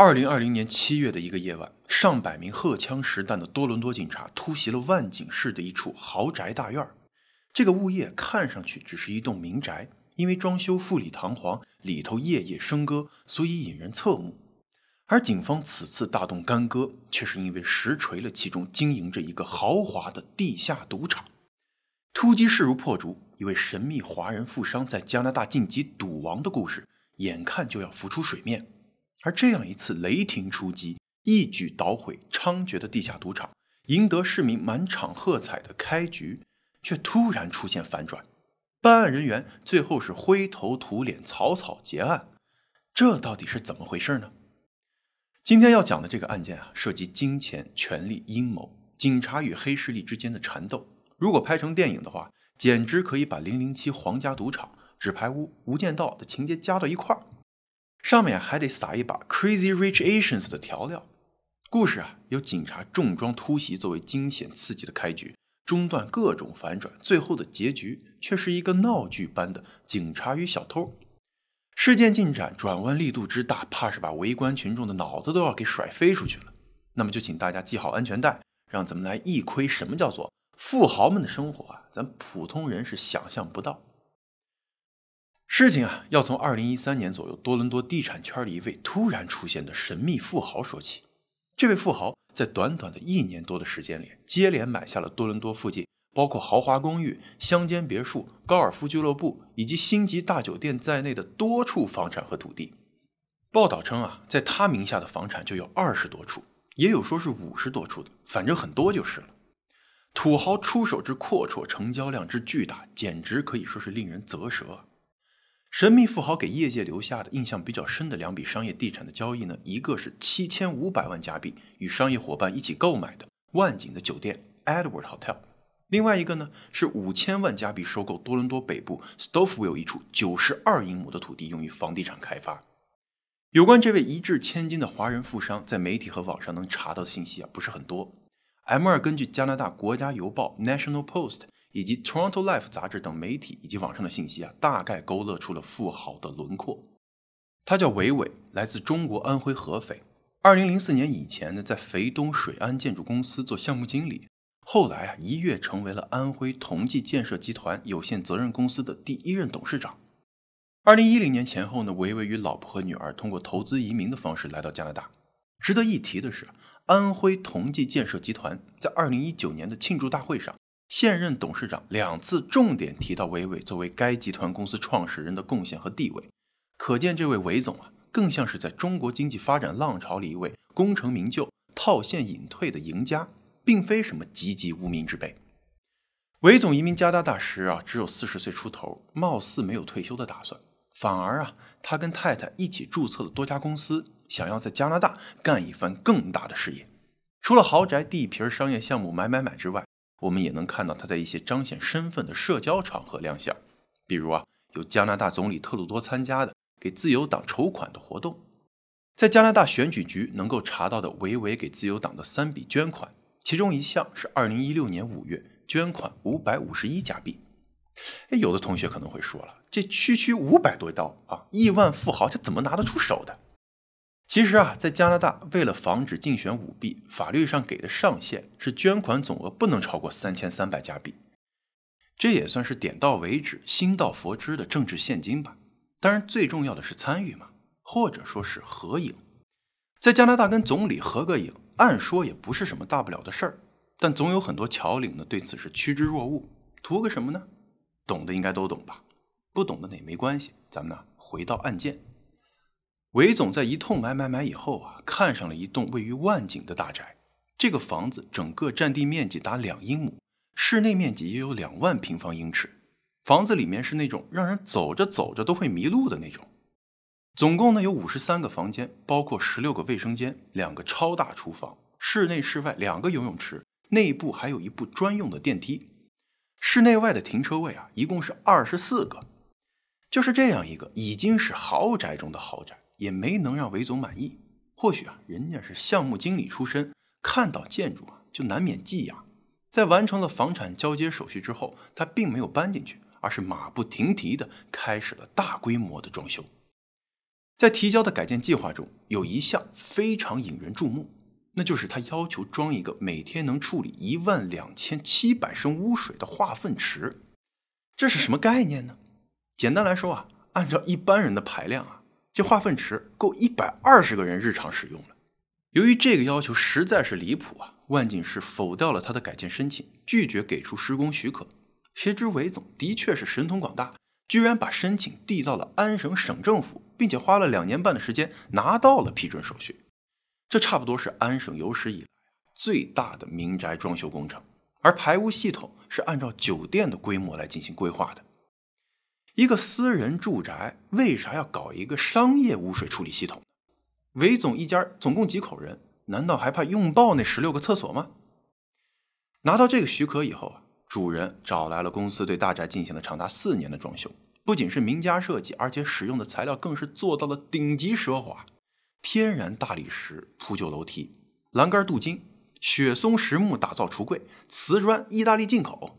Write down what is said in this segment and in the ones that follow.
二零二零年七月的一个夜晚，上百名荷枪实弹的多伦多警察突袭了万锦市的一处豪宅大院。这个物业看上去只是一栋民宅，因为装修富丽堂皇，里头夜夜笙歌，所以引人侧目。而警方此次大动干戈，却是因为实锤了其中经营着一个豪华的地下赌场。突击势如破竹，一位神秘华人富商在加拿大晋级赌王的故事，眼看就要浮出水面。而这样一次雷霆出击，一举捣毁猖獗的地下赌场，赢得市民满场喝彩的开局，却突然出现反转，办案人员最后是灰头土脸，草草结案，这到底是怎么回事呢？今天要讲的这个案件啊，涉及金钱、权力、阴谋、警察与黑势力之间的缠斗，如果拍成电影的话，简直可以把《零零七》《皇家赌场》《纸牌屋》《无间道》的情节加到一块儿。上面还得撒一把 Crazy Rich Asians 的调料。故事啊，由警察重装突袭作为惊险刺激的开局，中断各种反转，最后的结局却是一个闹剧般的警察与小偷。事件进展转弯力度之大，怕是把围观群众的脑子都要给甩飞出去了。那么就请大家系好安全带，让咱们来一窥什么叫做富豪们的生活啊，咱普通人是想象不到。事情啊，要从二零一三年左右多伦多地产圈里一位突然出现的神秘富豪说起。这位富豪在短短的一年多的时间里，接连买下了多伦多附近包括豪华公寓、乡间别墅、高尔夫俱乐部以及星级大酒店在内的多处房产和土地。报道称啊，在他名下的房产就有二十多处，也有说是五十多处的，反正很多就是了。土豪出手之阔绰，成交量之巨大，简直可以说是令人啧舌。神秘富豪给业界留下的印象比较深的两笔商业地产的交易呢，一个是七千五百万加币与商业伙伴一起购买的万景的酒店 Edward Hotel，另外一个呢是五千万加币收购多伦多北部 Stovewell 一处九十二英亩的土地用于房地产开发。有关这位一掷千金的华人富商在媒体和网上能查到的信息啊，不是很多。M 二根据加拿大国家邮报 National Post。以及 Toronto Life 杂志等媒体以及网上的信息啊，大概勾勒出了富豪的轮廓。他叫韦伟，来自中国安徽合肥。二零零四年以前呢，在肥东水安建筑公司做项目经理，后来啊，一跃成为了安徽同济建设集团有限责任公司的第一任董事长。二零一零年前后呢，韦伟与老婆和女儿通过投资移民的方式来到加拿大。值得一提的是，安徽同济建设集团在二零一九年的庆祝大会上。现任董事长两次重点提到韦伟作为该集团公司创始人的贡献和地位，可见这位韦总啊，更像是在中国经济发展浪潮里一位功成名就、套现隐退的赢家，并非什么籍籍无名之辈。韦总移民加拿大时啊，只有四十岁出头，貌似没有退休的打算，反而啊，他跟太太一起注册了多家公司，想要在加拿大干一番更大的事业。除了豪宅、地皮、商业项目买买买之外，我们也能看到他在一些彰显身份的社交场合亮相，比如啊，有加拿大总理特鲁多参加的给自由党筹款的活动，在加拿大选举局能够查到的维维给自由党的三笔捐款，其中一项是二零一六年五月捐款五百五十一加币。哎，有的同学可能会说了，这区区五百多刀啊，亿万富豪他怎么拿得出手的？其实啊，在加拿大，为了防止竞选舞弊，法律上给的上限是捐款总额不能超过三千三百加币。这也算是点到为止、心到佛知的政治现金吧。当然，最重要的是参与嘛，或者说是合影。在加拿大跟总理合个影，按说也不是什么大不了的事儿。但总有很多侨领呢对此是趋之若鹜，图个什么呢？懂的应该都懂吧。不懂的那没关系，咱们呢回到案件。韦总在一通买买买以后啊，看上了一栋位于万景的大宅。这个房子整个占地面积达两英亩，室内面积也有两万平方英尺。房子里面是那种让人走着走着都会迷路的那种。总共呢有五十三个房间，包括十六个卫生间、两个超大厨房、室内室外两个游泳池，内部还有一部专用的电梯。室内外的停车位啊，一共是二十四个。就是这样一个已经是豪宅中的豪宅。也没能让韦总满意。或许啊，人家是项目经理出身，看到建筑啊就难免记呀。在完成了房产交接手续之后，他并没有搬进去，而是马不停蹄地开始了大规模的装修。在提交的改建计划中，有一项非常引人注目，那就是他要求装一个每天能处理一万两千七百升污水的化粪池。这是什么概念呢？简单来说啊，按照一般人的排量啊。这化粪池够一百二十个人日常使用了。由于这个要求实在是离谱啊，万景市否掉了他的改建申请，拒绝给出施工许可。谁知韦总的确是神通广大，居然把申请递到了安省省政府，并且花了两年半的时间拿到了批准手续。这差不多是安省有史以来最大的民宅装修工程，而排污系统是按照酒店的规模来进行规划的。一个私人住宅为啥要搞一个商业污水处理系统？韦总一家总共几口人？难道还怕用爆那十六个厕所吗？拿到这个许可以后啊，主人找来了公司，对大宅进行了长达四年的装修。不仅是名家设计，而且使用的材料更是做到了顶级奢华：天然大理石铺就楼梯，栏杆镀金，雪松实木打造橱柜，瓷砖意大利进口。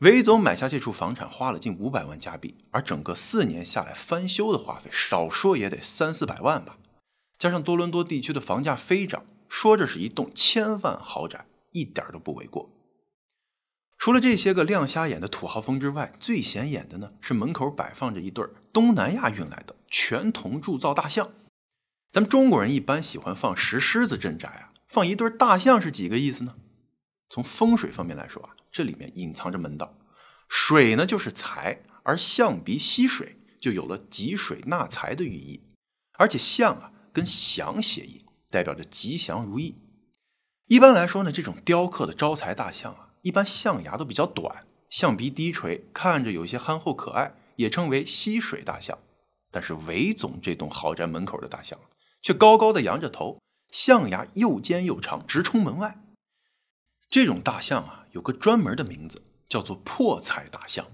韦总买下这处房产花了近五百万加币，而整个四年下来翻修的花费少说也得三四百万吧。加上多伦多地区的房价飞涨，说这是一栋千万豪宅一点都不为过。除了这些个亮瞎眼的土豪风之外，最显眼的呢是门口摆放着一对东南亚运来的全铜铸造大象。咱们中国人一般喜欢放石狮子镇宅啊，放一对大象是几个意思呢？从风水方面来说啊。这里面隐藏着门道，水呢就是财，而象鼻吸水就有了汲水纳财的寓意，而且象啊跟祥谐音，代表着吉祥如意。一般来说呢，这种雕刻的招财大象啊，一般象牙都比较短，象鼻低垂，看着有些憨厚可爱，也称为吸水大象。但是韦总这栋豪宅门口的大象，却高高的扬着头，象牙又尖又长，直冲门外。这种大象啊，有个专门的名字，叫做破财大象，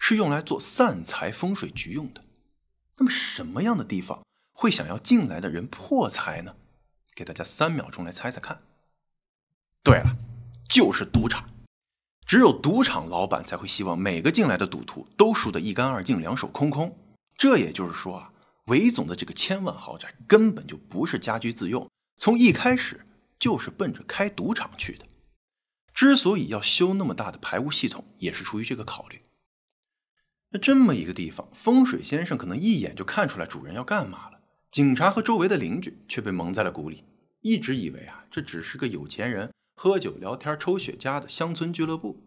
是用来做散财风水局用的。那么什么样的地方会想要进来的人破财呢？给大家三秒钟来猜猜看。对了，就是赌场。只有赌场老板才会希望每个进来的赌徒都输得一干二净，两手空空。这也就是说啊，韦总的这个千万豪宅根本就不是家居自用，从一开始就是奔着开赌场去的。之所以要修那么大的排污系统，也是出于这个考虑。那这么一个地方，风水先生可能一眼就看出来主人要干嘛了。警察和周围的邻居却被蒙在了鼓里，一直以为啊，这只是个有钱人喝酒聊天、抽雪茄的乡村俱乐部。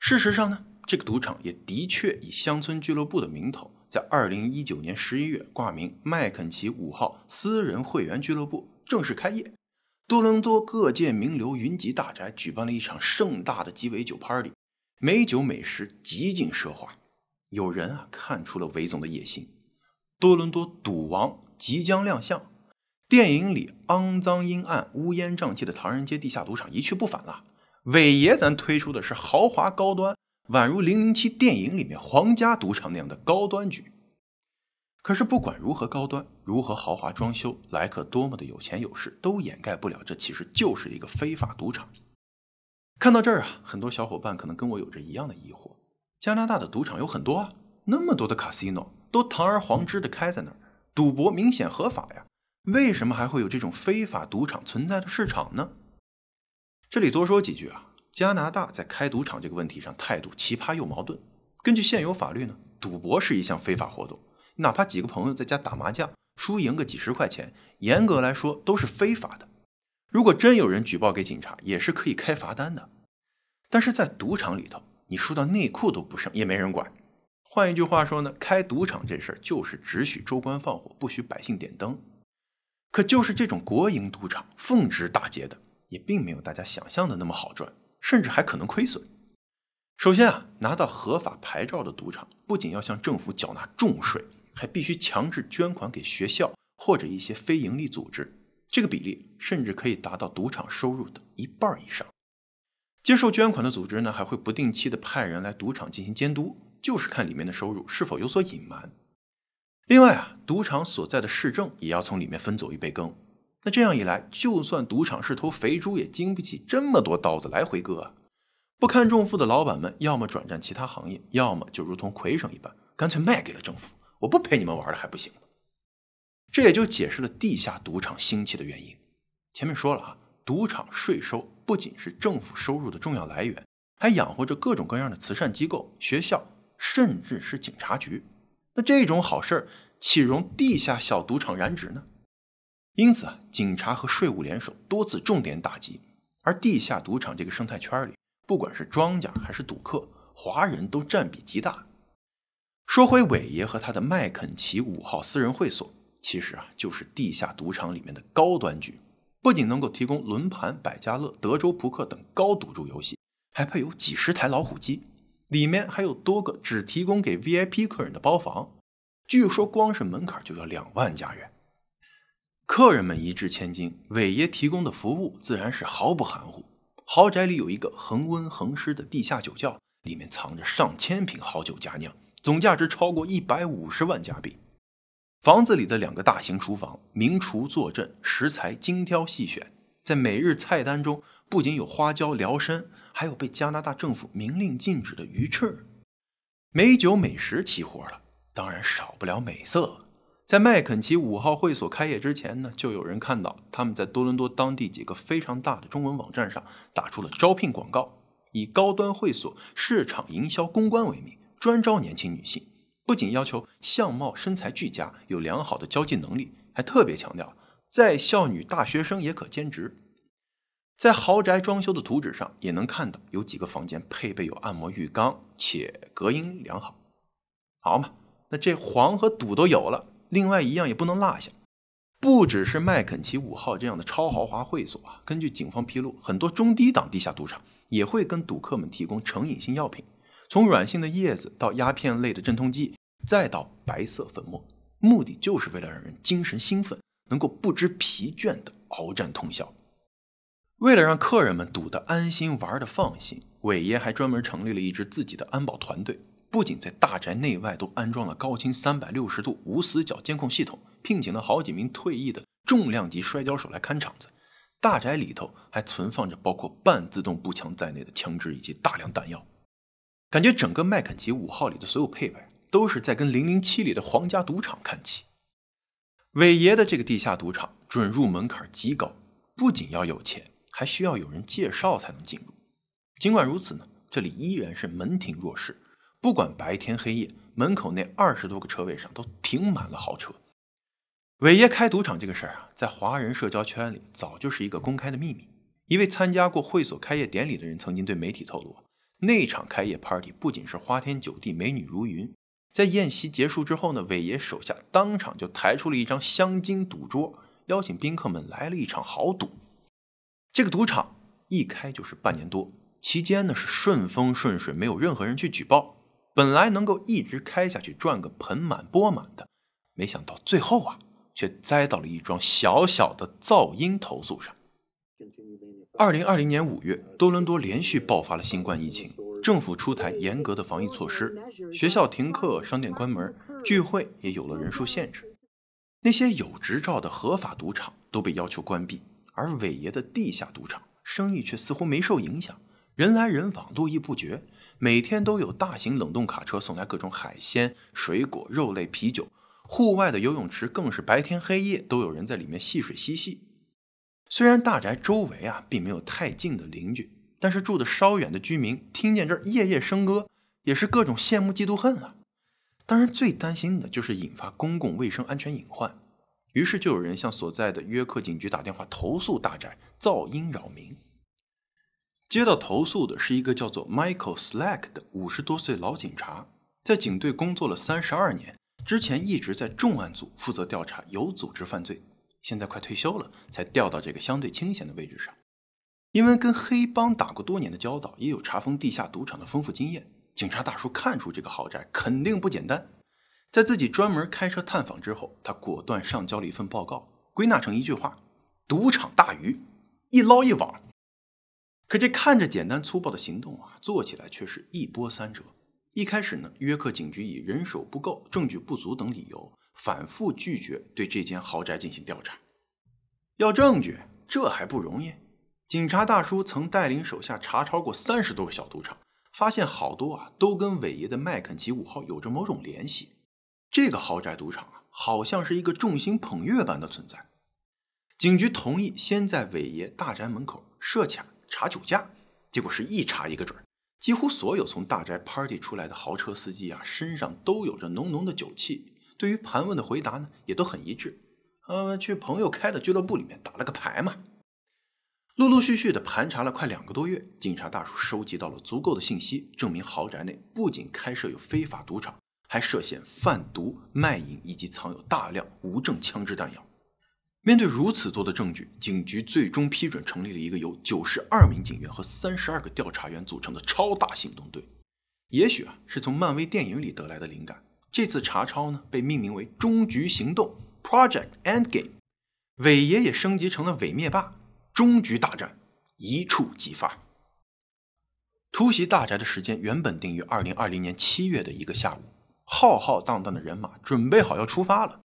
事实上呢，这个赌场也的确以乡村俱乐部的名头，在二零一九年十一月挂名麦肯齐五号私人会员俱乐部，正式开业。多伦多各界名流云集大宅，举办了一场盛大的鸡尾酒 party，美酒美食极尽奢华。有人啊，看出了韦总的野心。多伦多赌王即将亮相。电影里肮脏阴暗、乌烟瘴气的唐人街地下赌场一去不返了。韦爷，咱推出的是豪华高端，宛如《零零七》电影里面皇家赌场那样的高端局。可是不管如何高端，如何豪华装修，莱克多么的有钱有势，都掩盖不了这其实就是一个非法赌场。看到这儿啊，很多小伙伴可能跟我有着一样的疑惑：加拿大的赌场有很多啊，那么多的 casino 都堂而皇之的开在那儿，赌博明显合法呀，为什么还会有这种非法赌场存在的市场呢？这里多说几句啊，加拿大在开赌场这个问题上态度奇葩又矛盾。根据现有法律呢，赌博是一项非法活动。哪怕几个朋友在家打麻将，输赢个几十块钱，严格来说都是非法的。如果真有人举报给警察，也是可以开罚单的。但是在赌场里头，你输到内裤都不剩，也没人管。换一句话说呢，开赌场这事儿就是只许州官放火，不许百姓点灯。可就是这种国营赌场，奉旨打劫的，也并没有大家想象的那么好赚，甚至还可能亏损。首先啊，拿到合法牌照的赌场，不仅要向政府缴纳重税。还必须强制捐款给学校或者一些非营利组织，这个比例甚至可以达到赌场收入的一半以上。接受捐款的组织呢，还会不定期的派人来赌场进行监督，就是看里面的收入是否有所隐瞒。另外啊，赌场所在的市政也要从里面分走一杯羹。那这样一来，就算赌场是头肥猪，也经不起这么多刀子来回割啊！不堪重负的老板们，要么转战其他行业，要么就如同魁省一般，干脆卖给了政府。我不陪你们玩了还不行吗？这也就解释了地下赌场兴起的原因。前面说了啊，赌场税收不仅是政府收入的重要来源，还养活着各种各样的慈善机构、学校，甚至是警察局。那这种好事儿岂容地下小赌场染指呢？因此啊，警察和税务联手多次重点打击。而地下赌场这个生态圈里，不管是庄家还是赌客，华人都占比极大。说回伟爷和他的麦肯齐五号私人会所，其实啊就是地下赌场里面的高端局，不仅能够提供轮盘、百家乐、德州扑克等高赌注游戏，还配有几十台老虎机，里面还有多个只提供给 VIP 客人的包房。据说光是门槛就要两万加元，客人们一掷千金，伟爷提供的服务自然是毫不含糊。豪宅里有一个恒温恒湿的地下酒窖，里面藏着上千瓶好酒佳酿。总价值超过一百五十万加币。房子里的两个大型厨房，名厨坐镇，食材精挑细选。在每日菜单中，不仅有花椒、辽参，还有被加拿大政府明令禁止的鱼翅。美酒美食齐活了，当然少不了美色。在麦肯齐五号会所开业之前呢，就有人看到他们在多伦多当地几个非常大的中文网站上打出了招聘广告，以高端会所市场营销公关为名。专招年轻女性，不仅要求相貌身材俱佳，有良好的交际能力，还特别强调在校女大学生也可兼职。在豪宅装修的图纸上也能看到，有几个房间配备有按摩浴缸，且隔音良好。好嘛，那这黄和赌都有了，另外一样也不能落下。不只是麦肯齐五号这样的超豪华会所啊，根据警方披露，很多中低档地下赌场也会跟赌客们提供成瘾性药品。从软性的叶子到鸦片类的镇痛剂，再到白色粉末，目的就是为了让人精神兴奋，能够不知疲倦地鏖战通宵。为了让客人们赌得安心、玩得放心，韦爷还专门成立了一支自己的安保团队，不仅在大宅内外都安装了高清三百六十度无死角监控系统，聘请了好几名退役的重量级摔跤手来看场子。大宅里头还存放着包括半自动步枪在内的枪支以及大量弹药。感觉整个麦肯齐五号里的所有配备，都是在跟零零七里的皇家赌场看齐。伟爷的这个地下赌场准入门槛极高，不仅要有钱，还需要有人介绍才能进入。尽管如此呢，这里依然是门庭若市，不管白天黑夜，门口那二十多个车位上都停满了豪车。伟爷开赌场这个事儿啊，在华人社交圈里早就是一个公开的秘密。一位参加过会所开业典礼的人曾经对媒体透露。那场开业 party 不仅是花天酒地、美女如云，在宴席结束之后呢，伟爷手下当场就抬出了一张镶金赌桌，邀请宾客们来了一场豪赌。这个赌场一开就是半年多，期间呢是顺风顺水，没有任何人去举报，本来能够一直开下去，赚个盆满钵满的，没想到最后啊，却栽到了一桩小小的噪音投诉上。二零二零年五月，多伦多连续爆发了新冠疫情，政府出台严格的防疫措施，学校停课，商店关门，聚会也有了人数限制。那些有执照的合法赌场都被要求关闭，而伟爷的地下赌场生意却似乎没受影响，人来人往，络绎不绝。每天都有大型冷冻卡车送来各种海鲜、水果、肉类、啤酒。户外的游泳池更是白天黑夜都有人在里面戏水嬉戏。虽然大宅周围啊并没有太近的邻居，但是住的稍远的居民听见这儿夜夜笙歌，也是各种羡慕嫉妒恨啊。当然，最担心的就是引发公共卫生安全隐患，于是就有人向所在的约克警局打电话投诉大宅噪音扰民。接到投诉的是一个叫做 Michael Slack 的五十多岁老警察，在警队工作了三十二年，之前一直在重案组负责调查有组织犯罪。现在快退休了，才调到这个相对清闲的位置上。因为跟黑帮打过多年的交道，也有查封地下赌场的丰富经验，警察大叔看出这个豪宅肯定不简单。在自己专门开车探访之后，他果断上交了一份报告，归纳成一句话：赌场大鱼，一捞一网。可这看着简单粗暴的行动啊，做起来却是一波三折。一开始呢，约克警局以人手不够、证据不足等理由。反复拒绝对这间豪宅进行调查，要证据这还不容易？警察大叔曾带领手下查抄过三十多个小赌场，发现好多啊都跟伟爷的麦肯齐五号有着某种联系。这个豪宅赌场啊，好像是一个众星捧月般的存在。警局同意先在伟爷大宅门口设卡查酒驾，结果是一查一个准，几乎所有从大宅 party 出来的豪车司机啊，身上都有着浓浓的酒气。对于盘问的回答呢，也都很一致。呃，去朋友开的俱乐部里面打了个牌嘛。陆陆续续的盘查了快两个多月，警察大叔收集到了足够的信息，证明豪宅内不仅开设有非法赌场，还涉嫌贩毒、卖淫，以及藏有大量无证枪支弹药。面对如此多的证据，警局最终批准成立了一个由九十二名警员和三十二个调查员组成的超大行动队。也许啊，是从漫威电影里得来的灵感。这次查抄呢，被命名为“终局行动 ”（Project Endgame），伟爷也升级成了伪灭霸，终局大战一触即发。突袭大宅的时间原本定于2020年7月的一个下午，浩浩荡荡的人马准备好要出发了。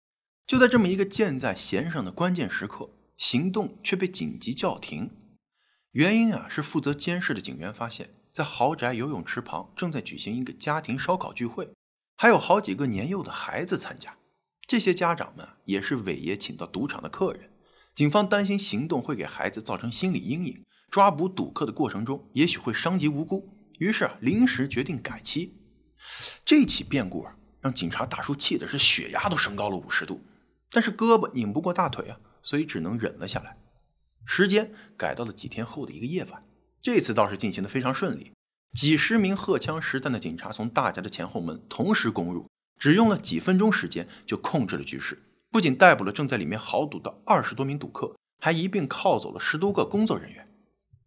就在这么一个箭在弦上的关键时刻，行动却被紧急叫停。原因啊，是负责监视的警员发现，在豪宅游泳池旁正在举行一个家庭烧烤聚会。还有好几个年幼的孩子参加，这些家长们也是伟爷请到赌场的客人。警方担心行动会给孩子造成心理阴影，抓捕赌客的过程中也许会伤及无辜，于是啊临时决定改期。这起变故啊让警察大叔气的是血压都升高了五十度，但是胳膊拧不过大腿啊，所以只能忍了下来。时间改到了几天后的一个夜晚，这次倒是进行的非常顺利。几十名荷枪实弹的警察从大宅的前后门同时攻入，只用了几分钟时间就控制了局势。不仅逮捕了正在里面豪赌的二十多名赌客，还一并铐走了十多个工作人员。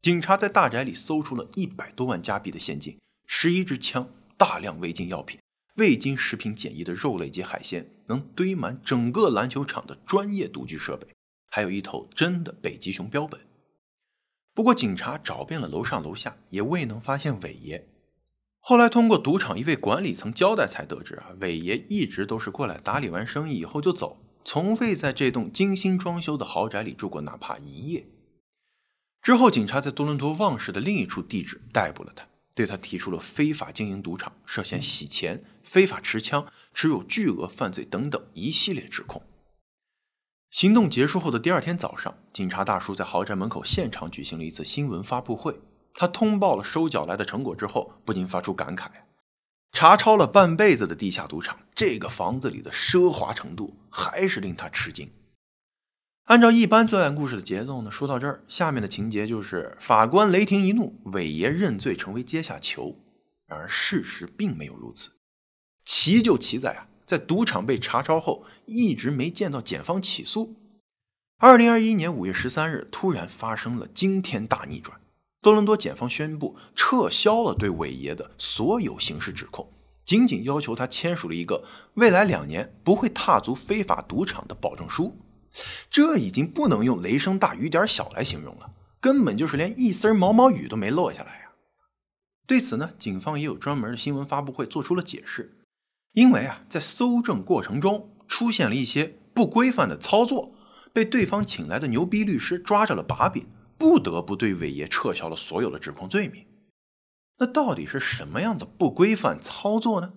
警察在大宅里搜出了一百多万加币的现金、十一支枪、大量违禁药品、未经食品检疫的肉类及海鲜，能堆满整个篮球场的专业赌具设备，还有一头真的北极熊标本。不过，警察找遍了楼上楼下，也未能发现伟爷。后来，通过赌场一位管理层交代，才得知啊，伟爷一直都是过来打理完生意以后就走，从未在这栋精心装修的豪宅里住过哪怕一夜。之后，警察在多伦多旺市的另一处地址逮捕了他，对他提出了非法经营赌场、涉嫌洗钱、非法持枪、持有巨额犯罪等等一系列指控。行动结束后的第二天早上，警察大叔在豪宅门口现场举行了一次新闻发布会。他通报了收缴来的成果之后，不禁发出感慨：“查抄了半辈子的地下赌场，这个房子里的奢华程度还是令他吃惊。”按照一般作案故事的节奏呢，说到这儿，下面的情节就是法官雷霆一怒，伟爷认罪，成为阶下囚。然而事实并没有如此，奇就奇在啊。在赌场被查抄后，一直没见到检方起诉。2021年5月13日，突然发生了惊天大逆转。多伦多检方宣布撤销了对韦爷的所有刑事指控，仅仅要求他签署了一个未来两年不会踏足非法赌场的保证书。这已经不能用雷声大雨点小来形容了，根本就是连一丝毛毛雨都没落下来呀！对此呢，警方也有专门的新闻发布会做出了解释。因为啊，在搜证过程中出现了一些不规范的操作，被对方请来的牛逼律师抓着了把柄，不得不对伟业撤销了所有的指控罪名。那到底是什么样的不规范操作呢？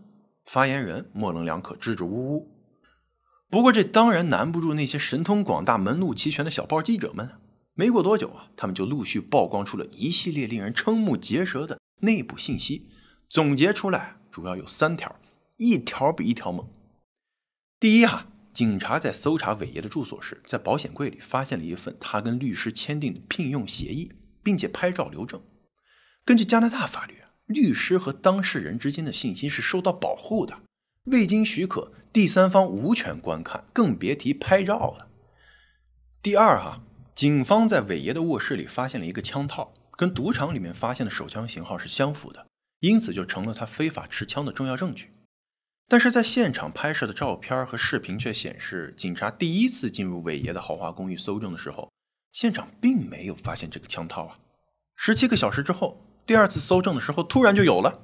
发言人模棱两可，支支吾吾。不过这当然难不住那些神通广大、门路齐全的小报记者们。没过多久啊，他们就陆续曝光出了一系列令人瞠目结舌的内部信息，总结出来主要有三条。一条比一条猛。第一啊，警察在搜查伟爷的住所时，在保险柜里发现了一份他跟律师签订的聘用协议，并且拍照留证。根据加拿大法律律师和当事人之间的信息是受到保护的，未经许可，第三方无权观看，更别提拍照了。第二哈，警方在伟爷的卧室里发现了一个枪套，跟赌场里面发现的手枪型号是相符的，因此就成了他非法持枪的重要证据。但是在现场拍摄的照片和视频却显示，警察第一次进入伟爷的豪华公寓搜证的时候，现场并没有发现这个枪套啊。十七个小时之后，第二次搜证的时候，突然就有了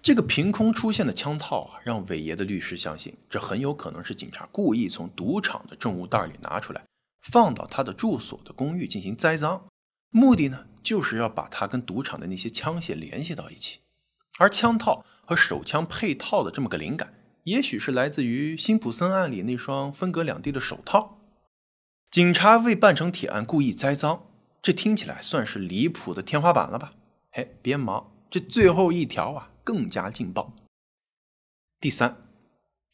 这个凭空出现的枪套啊，让伟爷的律师相信，这很有可能是警察故意从赌场的证物袋里拿出来，放到他的住所的公寓进行栽赃，目的呢，就是要把他跟赌场的那些枪械联系到一起，而枪套。和手枪配套的这么个灵感，也许是来自于辛普森案里那双分隔两地的手套。警察为办成铁案故意栽赃，这听起来算是离谱的天花板了吧？哎，别忙，这最后一条啊更加劲爆。第三，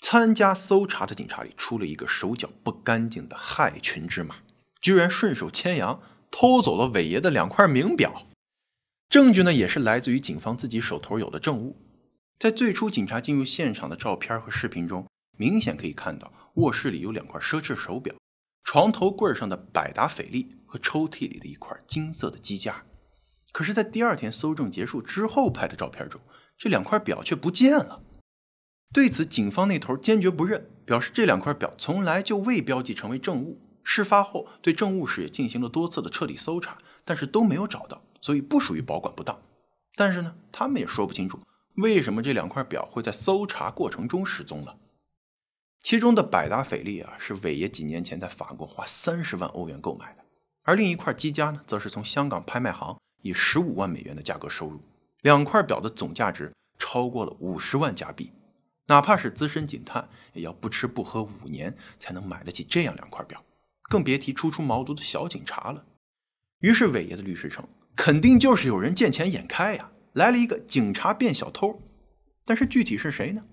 参加搜查的警察里出了一个手脚不干净的害群之马，居然顺手牵羊偷走了伟爷的两块名表。证据呢，也是来自于警方自己手头有的证物。在最初警察进入现场的照片和视频中，明显可以看到卧室里有两块奢侈手表，床头柜上的百达翡丽和抽屉里的一块金色的机架。可是，在第二天搜证结束之后拍的照片中，这两块表却不见了。对此，警方那头坚决不认，表示这两块表从来就未标记成为证物。事发后，对证物室也进行了多次的彻底搜查，但是都没有找到，所以不属于保管不当。但是呢，他们也说不清楚。为什么这两块表会在搜查过程中失踪了？其中的百达翡丽啊，是伟爷几年前在法国花三十万欧元购买的，而另一块积家呢，则是从香港拍卖行以十五万美元的价格收入。两块表的总价值超过了五十万加币，哪怕是资深警探，也要不吃不喝五年才能买得起这样两块表，更别提初出茅庐的小警察了。于是，伟爷的律师称，肯定就是有人见钱眼开呀。来了一个警察变小偷，但是具体是谁呢？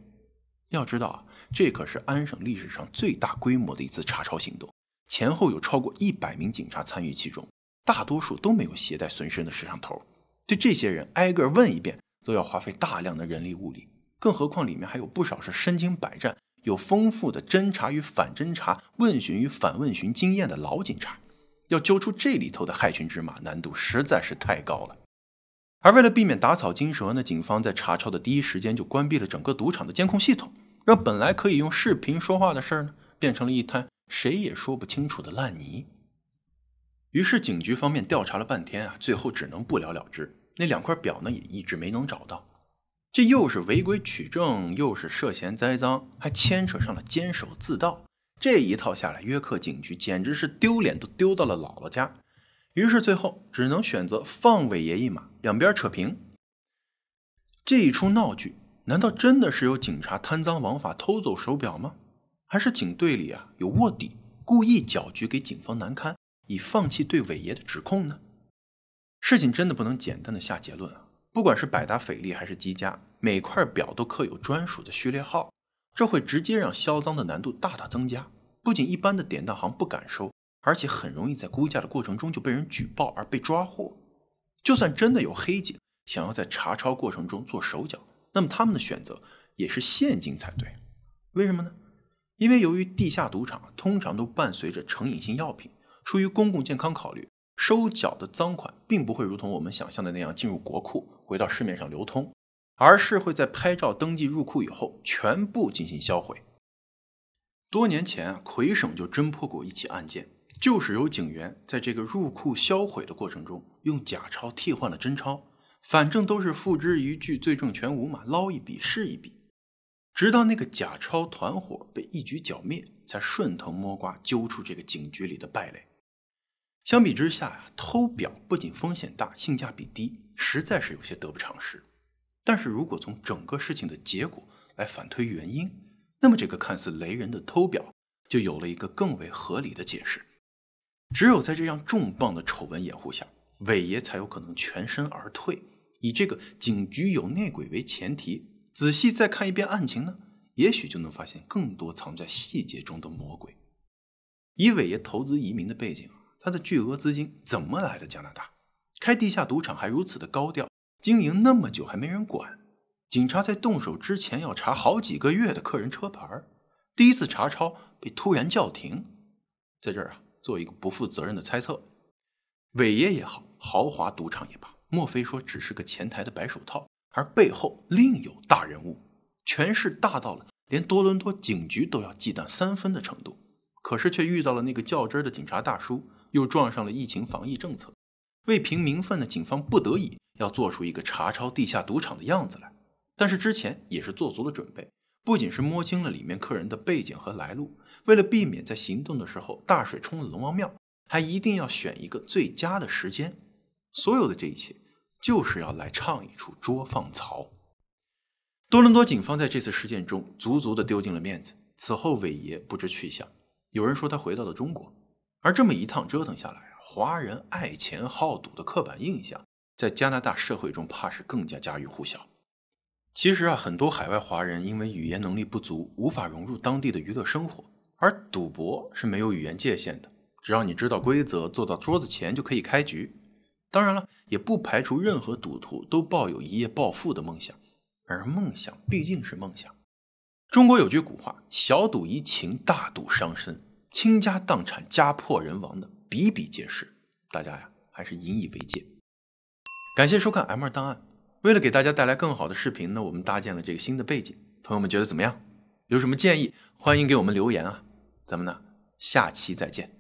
要知道啊，这可是安省历史上最大规模的一次查抄行动，前后有超过一百名警察参与其中，大多数都没有携带随身的摄像头。对这些人挨个问一遍，都要花费大量的人力物力，更何况里面还有不少是身经百战、有丰富的侦查与反侦查、问询与反问询经验的老警察，要揪出这里头的害群之马，难度实在是太高了。而为了避免打草惊蛇呢，警方在查抄的第一时间就关闭了整个赌场的监控系统，让本来可以用视频说话的事儿呢，变成了一滩谁也说不清楚的烂泥。于是警局方面调查了半天啊，最后只能不了了之。那两块表呢，也一直没能找到。这又是违规取证，又是涉嫌栽赃，还牵扯上了监守自盗。这一套下来，约克警局简直是丢脸都丢到了姥姥家。于是最后只能选择放伟爷一马，两边扯平。这一出闹剧，难道真的是有警察贪赃枉法偷走手表吗？还是警队里啊有卧底故意搅局给警方难堪，以放弃对伟爷的指控呢？事情真的不能简单的下结论啊！不管是百达翡丽还是积家，每块表都刻有专属的序列号，这会直接让销赃的难度大大增加，不仅一般的典当行不敢收。而且很容易在估价的过程中就被人举报而被抓获。就算真的有黑警想要在查抄过程中做手脚，那么他们的选择也是现金才对。为什么呢？因为由于地下赌场通常都伴随着成瘾性药品，出于公共健康考虑，收缴的赃款并不会如同我们想象的那样进入国库回到市面上流通，而是会在拍照登记入库以后全部进行销毁。多年前，魁省就侦破过一起案件。就是有警员在这个入库销毁的过程中，用假钞替换了真钞，反正都是付之一炬，罪证全无嘛，捞一笔是一笔。直到那个假钞团伙被一举剿灭，才顺藤摸瓜揪出这个警局里的败类。相比之下呀，偷表不仅风险大，性价比低，实在是有些得不偿失。但是如果从整个事情的结果来反推原因，那么这个看似雷人的偷表，就有了一个更为合理的解释。只有在这样重磅的丑闻掩护下，伟爷才有可能全身而退。以这个警局有内鬼为前提，仔细再看一遍案情呢，也许就能发现更多藏在细节中的魔鬼。以伟爷投资移民的背景，他的巨额资金怎么来的加拿大？开地下赌场还如此的高调，经营那么久还没人管？警察在动手之前要查好几个月的客人车牌第一次查抄被突然叫停，在这儿啊。做一个不负责任的猜测，伟业也好，豪华赌场也罢，莫非说只是个前台的白手套，而背后另有大人物，权势大到了连多伦多警局都要忌惮三分的程度？可是却遇到了那个较真的警察大叔，又撞上了疫情防疫政策，为平民愤的警方不得已要做出一个查抄地下赌场的样子来，但是之前也是做足了准备。不仅是摸清了里面客人的背景和来路，为了避免在行动的时候大水冲了龙王庙，还一定要选一个最佳的时间。所有的这一切，就是要来唱一出捉放曹。多伦多警方在这次事件中足足的丢尽了面子，此后伟爷不知去向。有人说他回到了中国，而这么一趟折腾下来，华人爱钱好赌的刻板印象在加拿大社会中怕是更加家喻户晓。其实啊，很多海外华人因为语言能力不足，无法融入当地的娱乐生活。而赌博是没有语言界限的，只要你知道规则，坐到桌子前就可以开局。当然了，也不排除任何赌徒都抱有一夜暴富的梦想，而梦想毕竟是梦想。中国有句古话：“小赌怡情，大赌伤身。”倾家荡产、家破人亡的比比皆是，大家呀还是引以为戒。感谢收看 M 二档案。为了给大家带来更好的视频，呢，我们搭建了这个新的背景，朋友们觉得怎么样？有什么建议，欢迎给我们留言啊！咱们呢，下期再见。